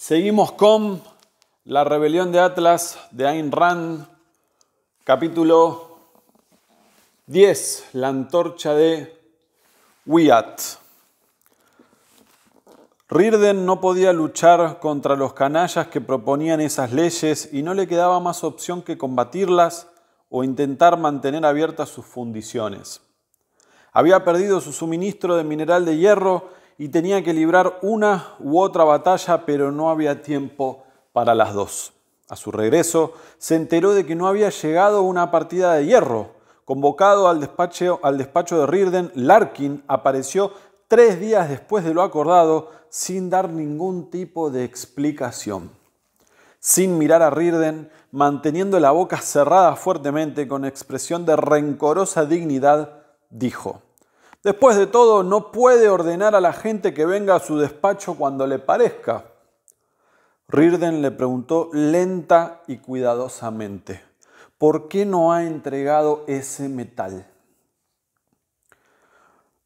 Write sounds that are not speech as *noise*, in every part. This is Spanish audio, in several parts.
Seguimos con La rebelión de Atlas de Ayn Rand, capítulo 10, La antorcha de Wiat. Rirden no podía luchar contra los canallas que proponían esas leyes y no le quedaba más opción que combatirlas o intentar mantener abiertas sus fundiciones. Había perdido su suministro de mineral de hierro y tenía que librar una u otra batalla, pero no había tiempo para las dos. A su regreso, se enteró de que no había llegado una partida de hierro. Convocado al despacho, al despacho de Rirden, Larkin apareció tres días después de lo acordado sin dar ningún tipo de explicación. Sin mirar a Rirden, manteniendo la boca cerrada fuertemente con expresión de rencorosa dignidad, dijo, Después de todo, no puede ordenar a la gente que venga a su despacho cuando le parezca. Rirden le preguntó lenta y cuidadosamente, ¿por qué no ha entregado ese metal?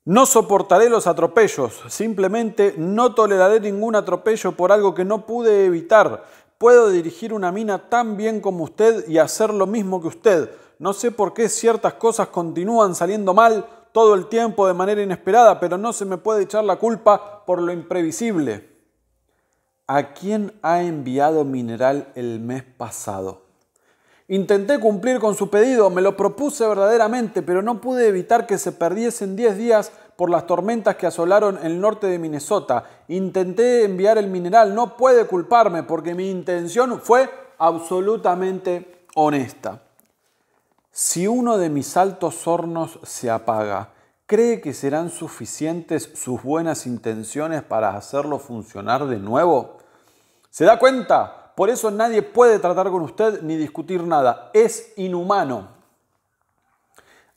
No soportaré los atropellos, simplemente no toleraré ningún atropello por algo que no pude evitar. Puedo dirigir una mina tan bien como usted y hacer lo mismo que usted. No sé por qué ciertas cosas continúan saliendo mal todo el tiempo de manera inesperada, pero no se me puede echar la culpa por lo imprevisible. ¿A quién ha enviado mineral el mes pasado? Intenté cumplir con su pedido, me lo propuse verdaderamente, pero no pude evitar que se perdiesen 10 días por las tormentas que asolaron el norte de Minnesota. Intenté enviar el mineral, no puede culparme porque mi intención fue absolutamente honesta. Si uno de mis altos hornos se apaga, ¿cree que serán suficientes sus buenas intenciones para hacerlo funcionar de nuevo? ¿Se da cuenta? Por eso nadie puede tratar con usted ni discutir nada. Es inhumano.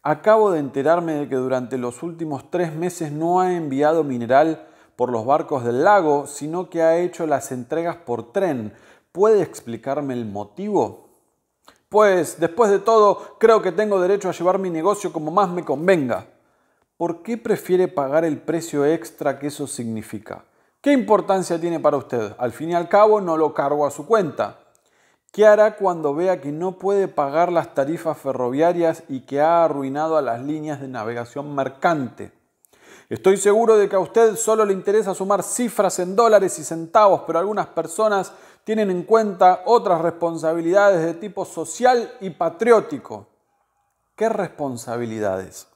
Acabo de enterarme de que durante los últimos tres meses no ha enviado mineral por los barcos del lago, sino que ha hecho las entregas por tren. ¿Puede explicarme el motivo? pues después de todo creo que tengo derecho a llevar mi negocio como más me convenga. ¿Por qué prefiere pagar el precio extra que eso significa? ¿Qué importancia tiene para usted? Al fin y al cabo no lo cargo a su cuenta. ¿Qué hará cuando vea que no puede pagar las tarifas ferroviarias y que ha arruinado a las líneas de navegación mercante? Estoy seguro de que a usted solo le interesa sumar cifras en dólares y centavos, pero algunas personas tienen en cuenta otras responsabilidades de tipo social y patriótico. ¿Qué responsabilidades?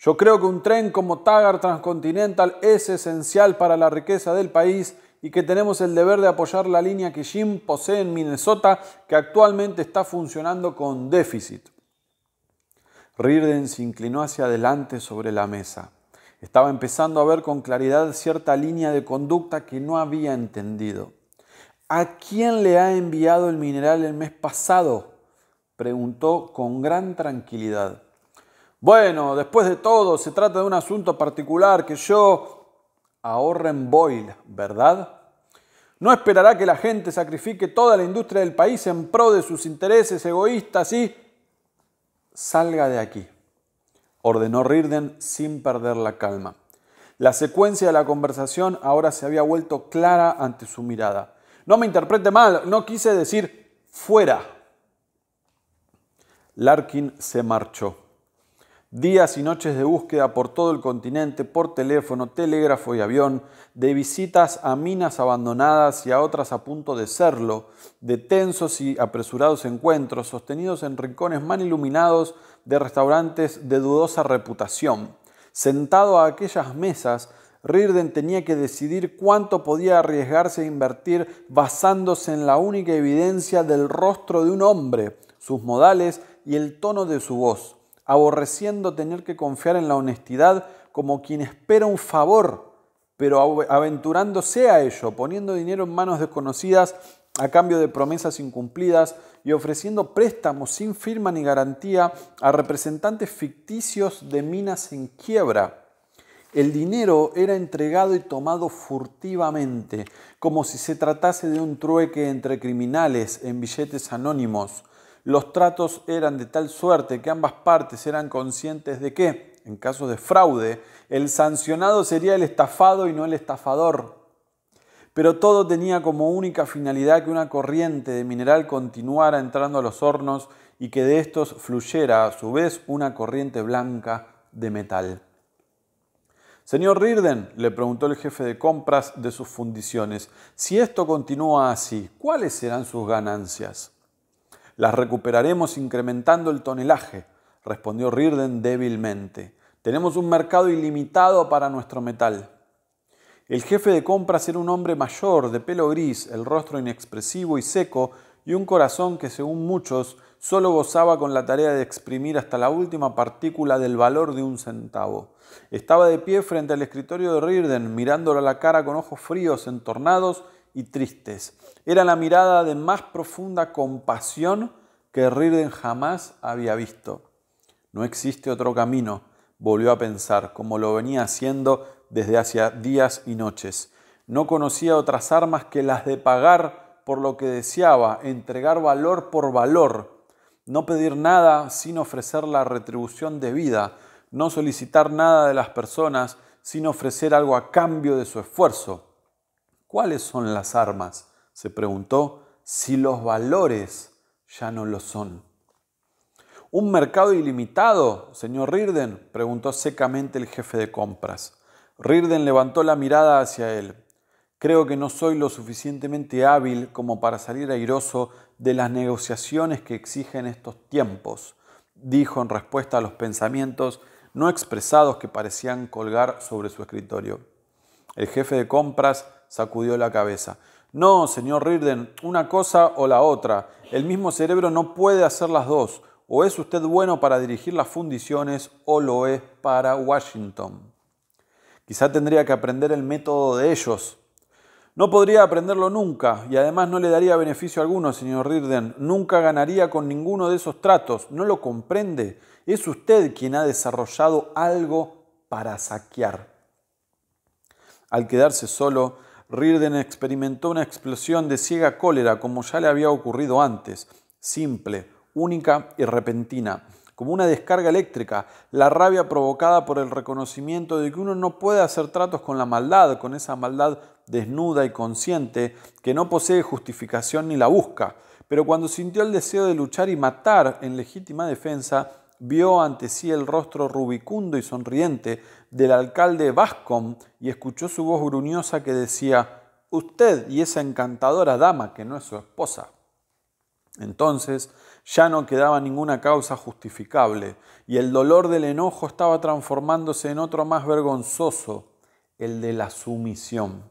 Yo creo que un tren como Tagar Transcontinental es esencial para la riqueza del país y que tenemos el deber de apoyar la línea que Jim posee en Minnesota, que actualmente está funcionando con déficit. Rirden se inclinó hacia adelante sobre la mesa. Estaba empezando a ver con claridad cierta línea de conducta que no había entendido. ¿A quién le ha enviado el mineral el mes pasado? preguntó con gran tranquilidad. Bueno, después de todo, se trata de un asunto particular que yo... Ahorren Boyle, ¿verdad? No esperará que la gente sacrifique toda la industria del país en pro de sus intereses egoístas y... Salga de aquí, ordenó Rirden sin perder la calma. La secuencia de la conversación ahora se había vuelto clara ante su mirada. No me interprete mal, no quise decir fuera. Larkin se marchó. Días y noches de búsqueda por todo el continente, por teléfono, telégrafo y avión, de visitas a minas abandonadas y a otras a punto de serlo, de tensos y apresurados encuentros sostenidos en rincones mal iluminados de restaurantes de dudosa reputación, sentado a aquellas mesas Rirden tenía que decidir cuánto podía arriesgarse a invertir basándose en la única evidencia del rostro de un hombre, sus modales y el tono de su voz, aborreciendo tener que confiar en la honestidad como quien espera un favor, pero aventurándose a ello, poniendo dinero en manos desconocidas a cambio de promesas incumplidas y ofreciendo préstamos sin firma ni garantía a representantes ficticios de minas en quiebra. El dinero era entregado y tomado furtivamente, como si se tratase de un trueque entre criminales en billetes anónimos. Los tratos eran de tal suerte que ambas partes eran conscientes de que, en caso de fraude, el sancionado sería el estafado y no el estafador. Pero todo tenía como única finalidad que una corriente de mineral continuara entrando a los hornos y que de estos fluyera a su vez una corriente blanca de metal. Señor Rirden, le preguntó el jefe de compras de sus fundiciones, si esto continúa así, ¿cuáles serán sus ganancias? Las recuperaremos incrementando el tonelaje, respondió Rirden débilmente. Tenemos un mercado ilimitado para nuestro metal. El jefe de compras era un hombre mayor, de pelo gris, el rostro inexpresivo y seco, y un corazón que, según muchos, solo gozaba con la tarea de exprimir hasta la última partícula del valor de un centavo. Estaba de pie frente al escritorio de Rirden, mirándolo a la cara con ojos fríos, entornados y tristes. Era la mirada de más profunda compasión que Rirden jamás había visto. No existe otro camino, volvió a pensar, como lo venía haciendo desde hacía días y noches. No conocía otras armas que las de pagar por lo que deseaba, entregar valor por valor, no pedir nada sin ofrecer la retribución debida, no solicitar nada de las personas sin ofrecer algo a cambio de su esfuerzo. ¿Cuáles son las armas? se preguntó, si los valores ya no lo son. ¿Un mercado ilimitado, señor Rirden? preguntó secamente el jefe de compras. Rirden levantó la mirada hacia él. Creo que no soy lo suficientemente hábil como para salir airoso de las negociaciones que exigen estos tiempos, dijo en respuesta a los pensamientos no expresados que parecían colgar sobre su escritorio. El jefe de compras sacudió la cabeza. No, señor Rirden, una cosa o la otra. El mismo cerebro no puede hacer las dos. O es usted bueno para dirigir las fundiciones o lo es para Washington. Quizá tendría que aprender el método de ellos, no podría aprenderlo nunca y además no le daría beneficio alguno, señor Rirden. Nunca ganaría con ninguno de esos tratos. ¿No lo comprende? Es usted quien ha desarrollado algo para saquear. Al quedarse solo, Rirden experimentó una explosión de ciega cólera como ya le había ocurrido antes, simple, única y repentina como una descarga eléctrica, la rabia provocada por el reconocimiento de que uno no puede hacer tratos con la maldad, con esa maldad desnuda y consciente que no posee justificación ni la busca. Pero cuando sintió el deseo de luchar y matar en legítima defensa, vio ante sí el rostro rubicundo y sonriente del alcalde Vascom y escuchó su voz gruñosa que decía, Usted y esa encantadora dama que no es su esposa. Entonces, ya no quedaba ninguna causa justificable y el dolor del enojo estaba transformándose en otro más vergonzoso, el de la sumisión.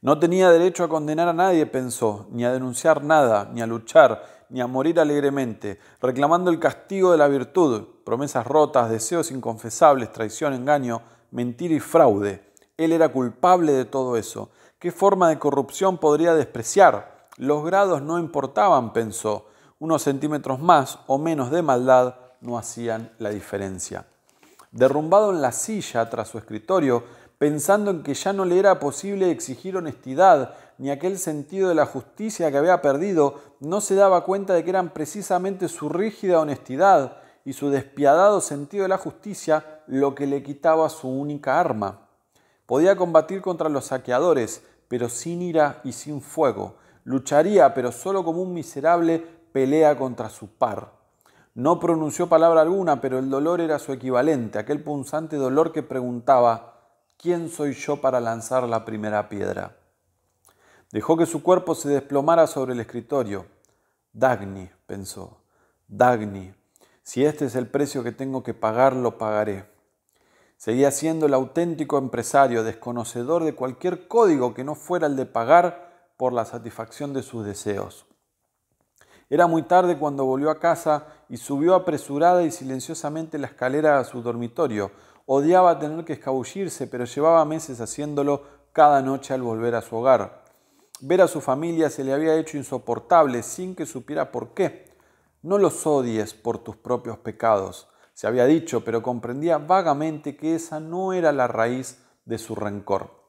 No tenía derecho a condenar a nadie, pensó, ni a denunciar nada, ni a luchar, ni a morir alegremente, reclamando el castigo de la virtud, promesas rotas, deseos inconfesables, traición, engaño, mentira y fraude. Él era culpable de todo eso. ¿Qué forma de corrupción podría despreciar? Los grados no importaban, pensó unos centímetros más o menos de maldad no hacían la diferencia. Derrumbado en la silla tras su escritorio, pensando en que ya no le era posible exigir honestidad ni aquel sentido de la justicia que había perdido, no se daba cuenta de que eran precisamente su rígida honestidad y su despiadado sentido de la justicia lo que le quitaba su única arma. Podía combatir contra los saqueadores, pero sin ira y sin fuego. Lucharía, pero solo como un miserable pelea contra su par. No pronunció palabra alguna, pero el dolor era su equivalente, aquel punzante dolor que preguntaba, ¿quién soy yo para lanzar la primera piedra? Dejó que su cuerpo se desplomara sobre el escritorio. Dagny, pensó, Dagny, si este es el precio que tengo que pagar, lo pagaré. Seguía siendo el auténtico empresario, desconocedor de cualquier código que no fuera el de pagar por la satisfacción de sus deseos. Era muy tarde cuando volvió a casa y subió apresurada y silenciosamente la escalera a su dormitorio. Odiaba tener que escabullirse, pero llevaba meses haciéndolo cada noche al volver a su hogar. Ver a su familia se le había hecho insoportable sin que supiera por qué. No los odies por tus propios pecados, se había dicho, pero comprendía vagamente que esa no era la raíz de su rencor.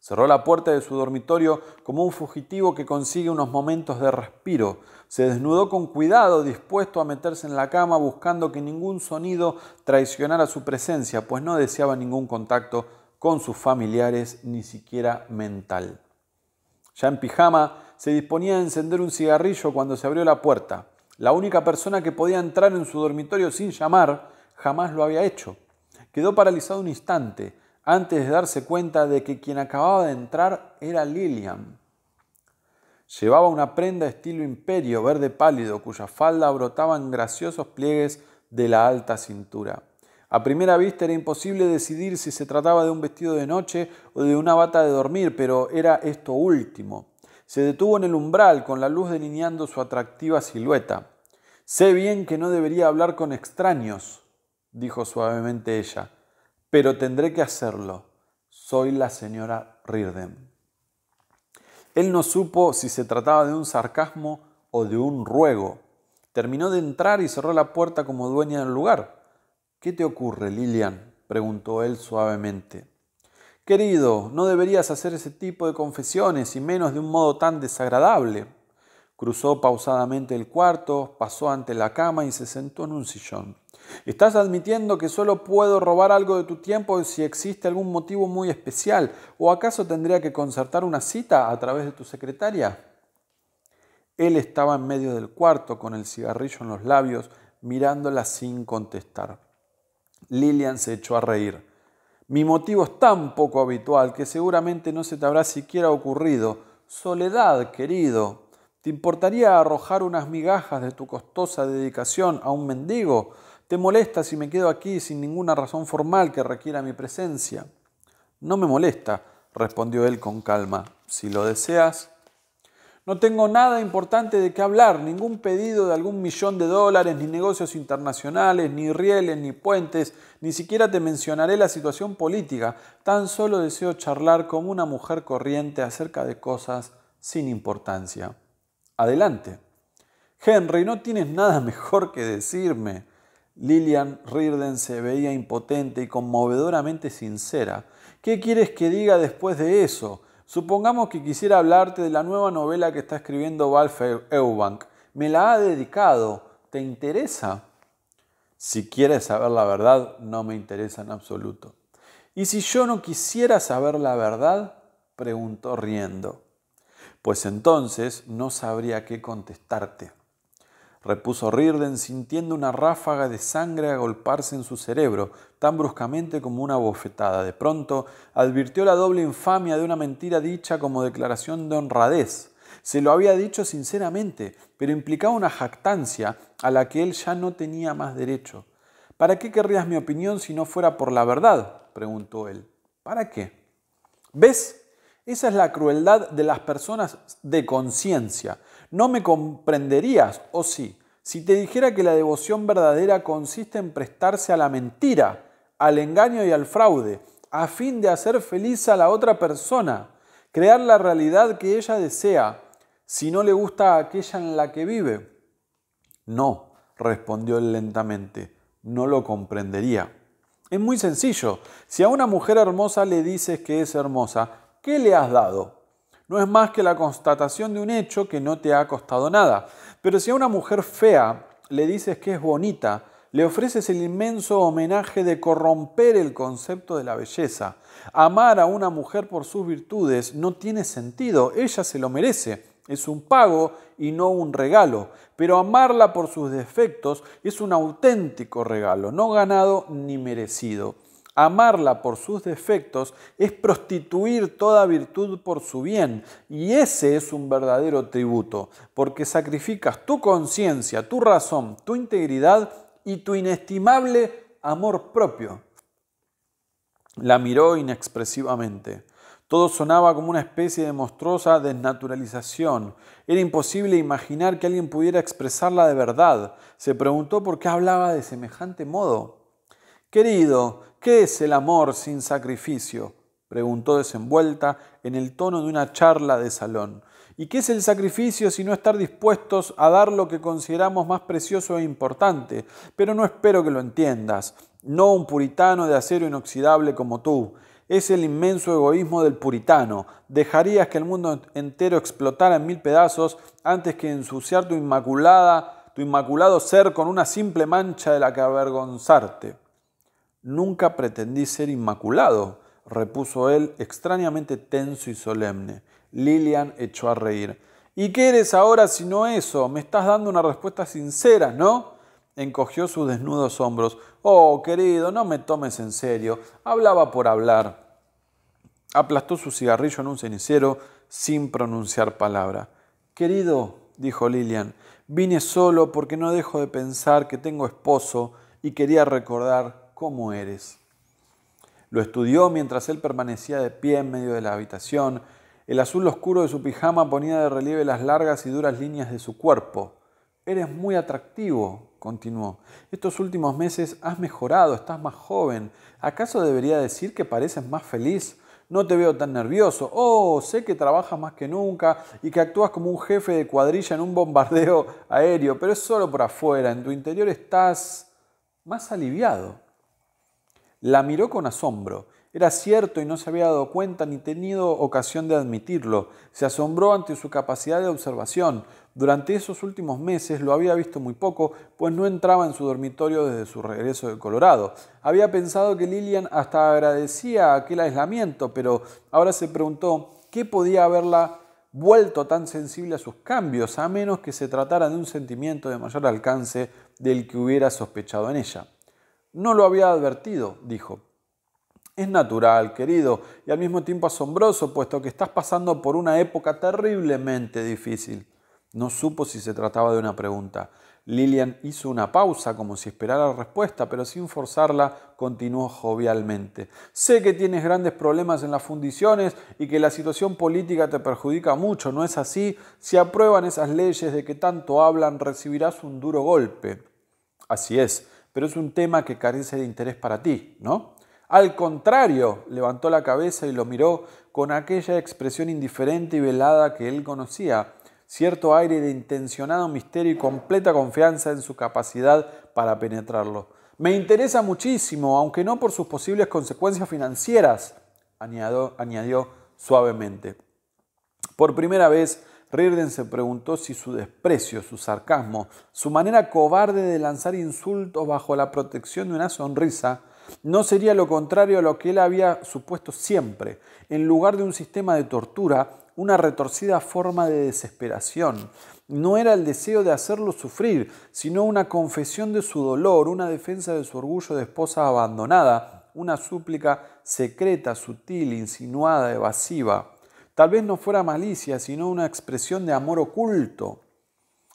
Cerró la puerta de su dormitorio como un fugitivo que consigue unos momentos de respiro. Se desnudó con cuidado, dispuesto a meterse en la cama, buscando que ningún sonido traicionara su presencia, pues no deseaba ningún contacto con sus familiares, ni siquiera mental. Ya en pijama, se disponía a encender un cigarrillo cuando se abrió la puerta. La única persona que podía entrar en su dormitorio sin llamar jamás lo había hecho. Quedó paralizado un instante antes de darse cuenta de que quien acababa de entrar era Lilian. Llevaba una prenda estilo imperio verde pálido cuya falda brotaban graciosos pliegues de la alta cintura. A primera vista era imposible decidir si se trataba de un vestido de noche o de una bata de dormir, pero era esto último. Se detuvo en el umbral con la luz delineando su atractiva silueta. Sé bien que no debería hablar con extraños, dijo suavemente ella pero tendré que hacerlo. Soy la señora Rirden. Él no supo si se trataba de un sarcasmo o de un ruego. Terminó de entrar y cerró la puerta como dueña del lugar. ¿Qué te ocurre, Lilian? preguntó él suavemente. Querido, no deberías hacer ese tipo de confesiones y menos de un modo tan desagradable. Cruzó pausadamente el cuarto, pasó ante la cama y se sentó en un sillón. Estás admitiendo que solo puedo robar algo de tu tiempo si existe algún motivo muy especial, o acaso tendría que concertar una cita a través de tu secretaria. Él estaba en medio del cuarto con el cigarrillo en los labios, mirándola sin contestar. Lilian se echó a reír. Mi motivo es tan poco habitual que seguramente no se te habrá siquiera ocurrido. Soledad, querido. ¿Te importaría arrojar unas migajas de tu costosa dedicación a un mendigo? ¿Te molesta si me quedo aquí sin ninguna razón formal que requiera mi presencia? No me molesta, respondió él con calma. Si lo deseas. No tengo nada importante de qué hablar, ningún pedido de algún millón de dólares, ni negocios internacionales, ni rieles, ni puentes, ni siquiera te mencionaré la situación política. Tan solo deseo charlar como una mujer corriente acerca de cosas sin importancia. Adelante. Henry, no tienes nada *laughs* mejor que decirme. Lillian Rirden se veía impotente y conmovedoramente sincera. ¿Qué quieres que diga después de eso? Supongamos que quisiera hablarte de la nueva novela que está escribiendo Walter Eubank. Me la ha dedicado. ¿Te interesa? Si quieres saber la verdad, no me interesa en absoluto. ¿Y si yo no quisiera saber la verdad? preguntó riendo. Pues entonces no sabría qué contestarte repuso Rirden sintiendo una ráfaga de sangre agolparse en su cerebro, tan bruscamente como una bofetada. De pronto advirtió la doble infamia de una mentira dicha como declaración de honradez. Se lo había dicho sinceramente, pero implicaba una jactancia a la que él ya no tenía más derecho. ¿Para qué querrías mi opinión si no fuera por la verdad? preguntó él. ¿Para qué? ¿Ves? Esa es la crueldad de las personas de conciencia. No me comprenderías, o oh sí, si te dijera que la devoción verdadera consiste en prestarse a la mentira, al engaño y al fraude, a fin de hacer feliz a la otra persona, crear la realidad que ella desea, si no le gusta aquella en la que vive. No, respondió él lentamente, no lo comprendería. Es muy sencillo. Si a una mujer hermosa le dices que es hermosa, ¿qué le has dado? no es más que la constatación de un hecho que no te ha costado nada. Pero si a una mujer fea le dices que es bonita, le ofreces el inmenso homenaje de corromper el concepto de la belleza. Amar a una mujer por sus virtudes no tiene sentido, ella se lo merece. Es un pago y no un regalo, pero amarla por sus defectos es un auténtico regalo, no ganado ni merecido. Amarla por sus defectos es prostituir toda virtud por su bien, y ese es un verdadero tributo, porque sacrificas tu conciencia, tu razón, tu integridad y tu inestimable amor propio. La miró inexpresivamente. Todo sonaba como una especie de monstruosa desnaturalización. Era imposible imaginar que alguien pudiera expresarla de verdad. Se preguntó por qué hablaba de semejante modo. Querido, ¿Qué es el amor sin sacrificio? preguntó desenvuelta en el tono de una charla de salón. ¿Y qué es el sacrificio si no estar dispuestos a dar lo que consideramos más precioso e importante? Pero no espero que lo entiendas. No un puritano de acero inoxidable como tú. Es el inmenso egoísmo del puritano. Dejarías que el mundo entero explotara en mil pedazos antes que ensuciar tu inmaculada, tu inmaculado ser con una simple mancha de la que avergonzarte. Nunca pretendí ser inmaculado, repuso él extrañamente tenso y solemne. Lilian echó a reír. ¿Y qué eres ahora si no eso? Me estás dando una respuesta sincera, ¿no? Encogió sus desnudos hombros. Oh, querido, no me tomes en serio. Hablaba por hablar. Aplastó su cigarrillo en un cenicero sin pronunciar palabra. Querido, dijo Lilian, vine solo porque no dejo de pensar que tengo esposo y quería recordar cómo eres. Lo estudió mientras él permanecía de pie en medio de la habitación. El azul oscuro de su pijama ponía de relieve las largas y duras líneas de su cuerpo. Eres muy atractivo, continuó. Estos últimos meses has mejorado, estás más joven. ¿Acaso debería decir que pareces más feliz? No te veo tan nervioso. Oh, sé que trabajas más que nunca y que actúas como un jefe de cuadrilla en un bombardeo aéreo, pero es solo por afuera. En tu interior estás más aliviado. La miró con asombro. Era cierto y no se había dado cuenta ni tenido ocasión de admitirlo. Se asombró ante su capacidad de observación. Durante esos últimos meses lo había visto muy poco, pues no entraba en su dormitorio desde su regreso de Colorado. Había pensado que Lillian hasta agradecía aquel aislamiento, pero ahora se preguntó qué podía haberla vuelto tan sensible a sus cambios, a menos que se tratara de un sentimiento de mayor alcance del que hubiera sospechado en ella. No lo había advertido, dijo. Es natural, querido, y al mismo tiempo asombroso, puesto que estás pasando por una época terriblemente difícil. No supo si se trataba de una pregunta. Lilian hizo una pausa como si esperara respuesta, pero sin forzarla continuó jovialmente. Sé que tienes grandes problemas en las fundiciones y que la situación política te perjudica mucho, ¿no es así? Si aprueban esas leyes de que tanto hablan, recibirás un duro golpe. Así es, pero es un tema que carece de interés para ti, ¿no? Al contrario, levantó la cabeza y lo miró con aquella expresión indiferente y velada que él conocía, cierto aire de intencionado misterio y completa confianza en su capacidad para penetrarlo. Me interesa muchísimo, aunque no por sus posibles consecuencias financieras, añadió, añadió suavemente. Por primera vez, Rírden se preguntó si su desprecio, su sarcasmo, su manera cobarde de lanzar insultos bajo la protección de una sonrisa, no sería lo contrario a lo que él había supuesto siempre, en lugar de un sistema de tortura, una retorcida forma de desesperación. No era el deseo de hacerlo sufrir, sino una confesión de su dolor, una defensa de su orgullo de esposa abandonada, una súplica secreta, sutil, insinuada, evasiva. Tal vez no fuera malicia, sino una expresión de amor oculto.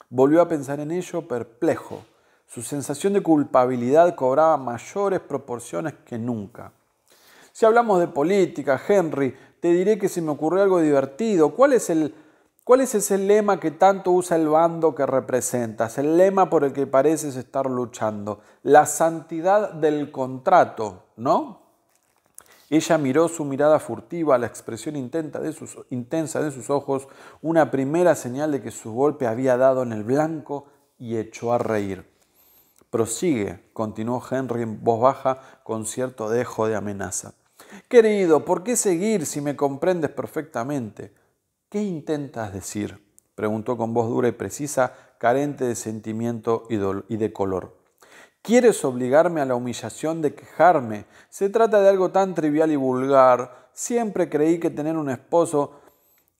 Volvió a pensar en ello perplejo. Su sensación de culpabilidad cobraba mayores proporciones que nunca. Si hablamos de política, Henry, te diré que se me ocurrió algo divertido. ¿Cuál es, el, ¿Cuál es ese lema que tanto usa el bando que representas? El lema por el que pareces estar luchando. La santidad del contrato, ¿no? Ella miró su mirada furtiva, la expresión de intensa de sus ojos, una primera señal de que su golpe había dado en el blanco y echó a reír. Prosigue, continuó Henry en voz baja con cierto dejo de amenaza. Querido, ¿por qué seguir si me comprendes perfectamente? ¿Qué intentas decir? preguntó con voz dura y precisa, carente de sentimiento y de color. ¿Quieres obligarme a la humillación de quejarme? Se trata de algo tan trivial y vulgar. Siempre creí que tener un esposo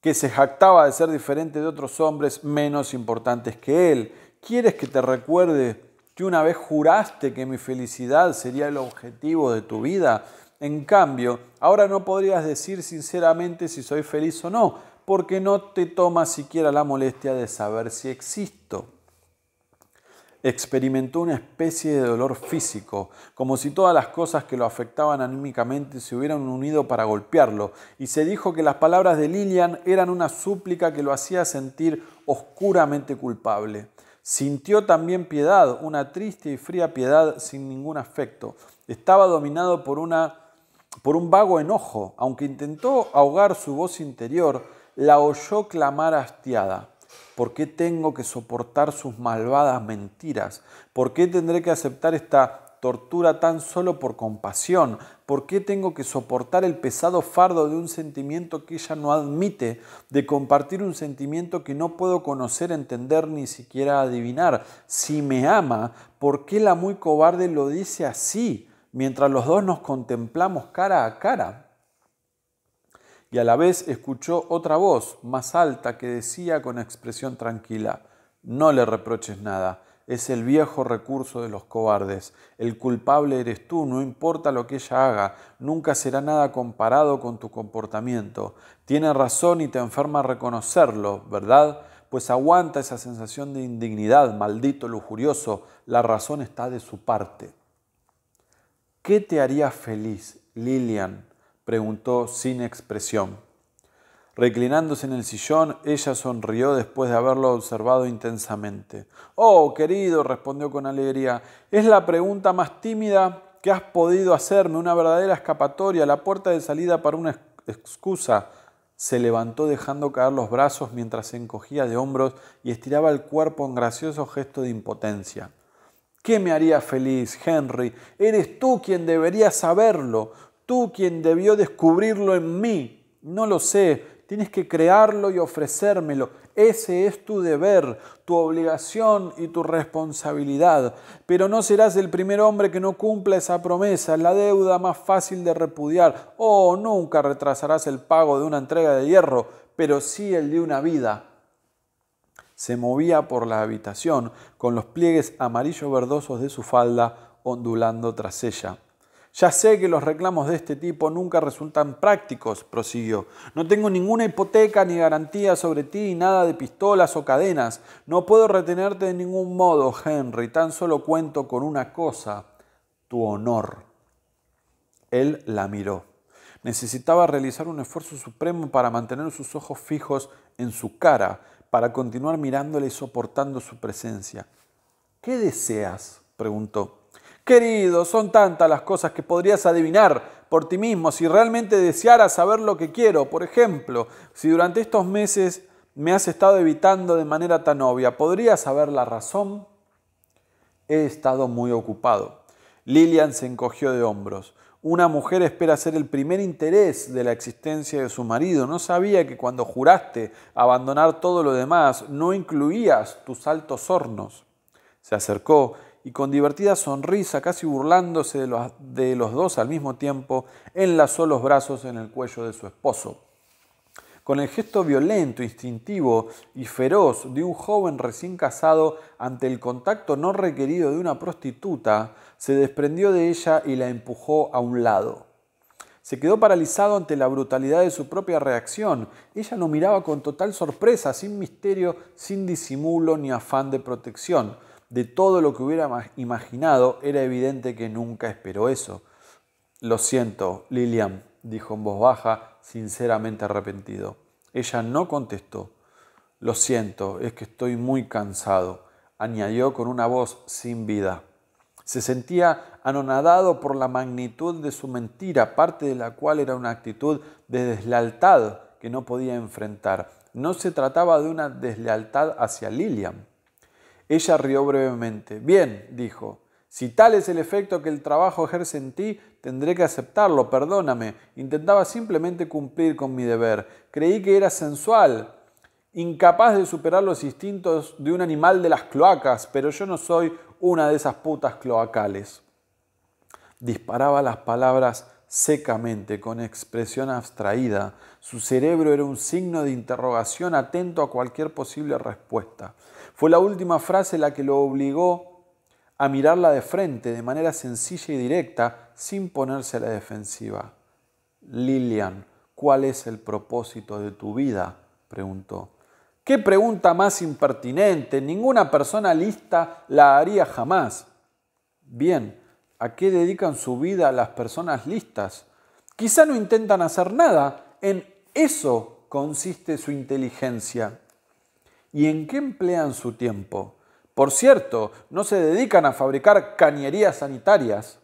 que se jactaba de ser diferente de otros hombres menos importantes que él. ¿Quieres que te recuerde que una vez juraste que mi felicidad sería el objetivo de tu vida? En cambio, ahora no podrías decir sinceramente si soy feliz o no, porque no te tomas siquiera la molestia de saber si existo experimentó una especie de dolor físico, como si todas las cosas que lo afectaban anímicamente se hubieran unido para golpearlo, y se dijo que las palabras de Lilian eran una súplica que lo hacía sentir oscuramente culpable. Sintió también piedad, una triste y fría piedad sin ningún afecto. Estaba dominado por, una, por un vago enojo, aunque intentó ahogar su voz interior, la oyó clamar hastiada. ¿Por qué tengo que soportar sus malvadas mentiras? ¿Por qué tendré que aceptar esta tortura tan solo por compasión? ¿Por qué tengo que soportar el pesado fardo de un sentimiento que ella no admite, de compartir un sentimiento que no puedo conocer, entender ni siquiera adivinar? Si me ama, ¿por qué la muy cobarde lo dice así, mientras los dos nos contemplamos cara a cara? y a la vez escuchó otra voz más alta que decía con expresión tranquila, no le reproches nada, es el viejo recurso de los cobardes, el culpable eres tú, no importa lo que ella haga, nunca será nada comparado con tu comportamiento, tiene razón y te enferma reconocerlo, ¿verdad? Pues aguanta esa sensación de indignidad, maldito lujurioso, la razón está de su parte. ¿Qué te haría feliz, Lilian? preguntó sin expresión. Reclinándose en el sillón, ella sonrió después de haberlo observado intensamente. Oh, querido, respondió con alegría, es la pregunta más tímida que has podido hacerme, una verdadera escapatoria, la puerta de salida para una excusa. Se levantó dejando caer los brazos mientras se encogía de hombros y estiraba el cuerpo en gracioso gesto de impotencia. ¿Qué me haría feliz, Henry? Eres tú quien debería saberlo tú quien debió descubrirlo en mí. No lo sé, tienes que crearlo y ofrecérmelo. Ese es tu deber, tu obligación y tu responsabilidad. Pero no serás el primer hombre que no cumpla esa promesa, la deuda más fácil de repudiar. Oh, nunca retrasarás el pago de una entrega de hierro, pero sí el de una vida. Se movía por la habitación, con los pliegues amarillo verdosos de su falda ondulando tras ella. Ya sé que los reclamos de este tipo nunca resultan prácticos, prosiguió. No tengo ninguna hipoteca ni garantía sobre ti, nada de pistolas o cadenas. No puedo retenerte de ningún modo, Henry. Tan solo cuento con una cosa, tu honor. Él la miró. Necesitaba realizar un esfuerzo supremo para mantener sus ojos fijos en su cara, para continuar mirándole y soportando su presencia. ¿Qué deseas? preguntó. Querido, son tantas las cosas que podrías adivinar por ti mismo si realmente deseara saber lo que quiero. Por ejemplo, si durante estos meses me has estado evitando de manera tan obvia, ¿podrías saber la razón? He estado muy ocupado. Lilian se encogió de hombros. Una mujer espera ser el primer interés de la existencia de su marido. No sabía que cuando juraste abandonar todo lo demás, no incluías tus altos hornos. Se acercó y con divertida sonrisa, casi burlándose de los, dos al mismo tiempo, enlazó los brazos en el cuello de su esposo. Con el gesto violento, instintivo y feroz de un joven recién casado ante el contacto no requerido de una prostituta, se desprendió de ella y la empujó a un lado. Se quedó paralizado ante la brutalidad de su propia reacción. Ella lo miraba con total sorpresa, sin misterio, sin disimulo ni afán de protección de todo lo que hubiera imaginado, era evidente que nunca esperó eso. Lo siento, Lilian, dijo en voz baja, sinceramente arrepentido. Ella no contestó. Lo siento, es que estoy muy cansado, añadió con una voz sin vida. Se sentía anonadado por la magnitud de su mentira, parte de la cual era una actitud de deslealtad que no podía enfrentar. No se trataba de una deslealtad hacia Lilian, ella rió brevemente. Bien, dijo, si tal es el efecto que el trabajo ejerce en ti, tendré que aceptarlo, perdóname. Intentaba simplemente cumplir con mi deber. Creí que era sensual, incapaz de superar los instintos de un animal de las cloacas, pero yo no soy una de esas putas cloacales. Disparaba las palabras secamente, con expresión abstraída. Su cerebro era un signo de interrogación atento a cualquier posible respuesta. Fue la última frase la que lo obligó a mirarla de frente, de manera sencilla y directa, sin ponerse a la defensiva. Lilian, ¿cuál es el propósito de tu vida? preguntó. ¿Qué pregunta más impertinente? Ninguna persona lista la haría jamás. Bien, ¿a qué dedican su vida las personas listas? Quizá no intentan hacer nada. En eso consiste su inteligencia. ¿Y en qué emplean su tiempo? Por cierto, no se dedican a fabricar cañerías sanitarias.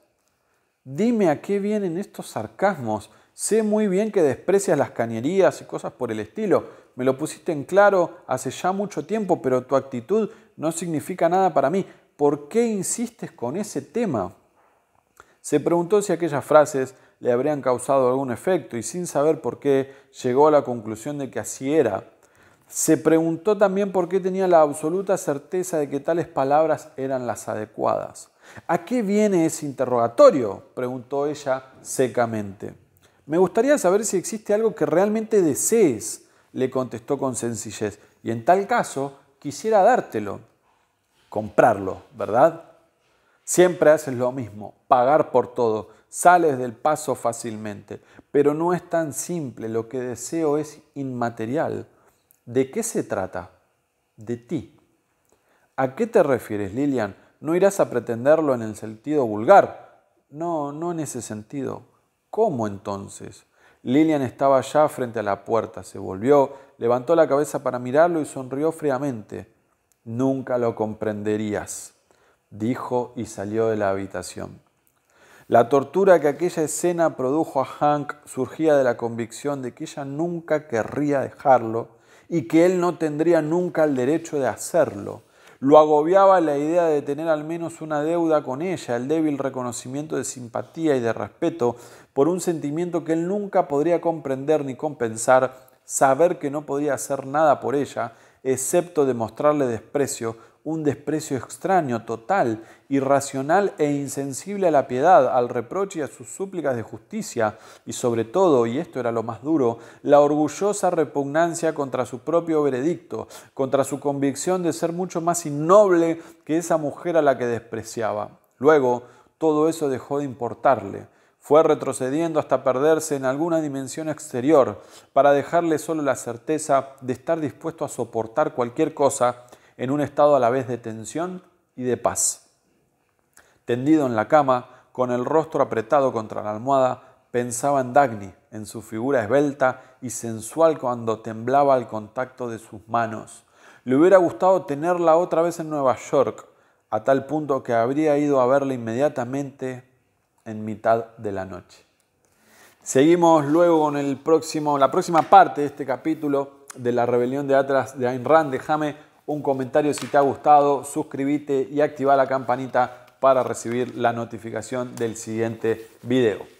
Dime a qué vienen estos sarcasmos. Sé muy bien que desprecias las cañerías y cosas por el estilo. Me lo pusiste en claro hace ya mucho tiempo, pero tu actitud no significa nada para mí. ¿Por qué insistes con ese tema? Se preguntó si aquellas frases le habrían causado algún efecto y sin saber por qué llegó a la conclusión de que así era. Se preguntó también por qué tenía la absoluta certeza de que tales palabras eran las adecuadas. ¿A qué viene ese interrogatorio? preguntó ella secamente. Me gustaría saber si existe algo que realmente desees, le contestó con sencillez, y en tal caso quisiera dártelo. Comprarlo, ¿verdad? Siempre haces lo mismo, pagar por todo, sales del paso fácilmente, pero no es tan simple, lo que deseo es inmaterial ¿De qué se trata? De ti. ¿A qué te refieres, Lilian? No irás a pretenderlo en el sentido vulgar. No, no en ese sentido. ¿Cómo entonces? Lilian estaba ya frente a la puerta, se volvió, levantó la cabeza para mirarlo y sonrió fríamente. Nunca lo comprenderías, dijo y salió de la habitación. La tortura que aquella escena produjo a Hank surgía de la convicción de que ella nunca querría dejarlo y que él no tendría nunca el derecho de hacerlo. Lo agobiaba la idea de tener al menos una deuda con ella, el débil reconocimiento de simpatía y de respeto por un sentimiento que él nunca podría comprender ni compensar, saber que no podía hacer nada por ella, excepto demostrarle desprecio un desprecio extraño, total, irracional e insensible a la piedad, al reproche y a sus súplicas de justicia, y sobre todo, y esto era lo más duro, la orgullosa repugnancia contra su propio veredicto, contra su convicción de ser mucho más innoble que esa mujer a la que despreciaba. Luego, todo eso dejó de importarle. Fue retrocediendo hasta perderse en alguna dimensión exterior, para dejarle solo la certeza de estar dispuesto a soportar cualquier cosa en un estado a la vez de tensión y de paz. Tendido en la cama, con el rostro apretado contra la almohada, pensaba en Dagny, en su figura esbelta y sensual cuando temblaba al contacto de sus manos. Le hubiera gustado tenerla otra vez en Nueva York, a tal punto que habría ido a verla inmediatamente en mitad de la noche. Seguimos luego con el próximo, la próxima parte de este capítulo de la rebelión de Atlas de Ayn Rand. Déjame un comentario si te ha gustado, suscríbete y activa la campanita para recibir la notificación del siguiente video.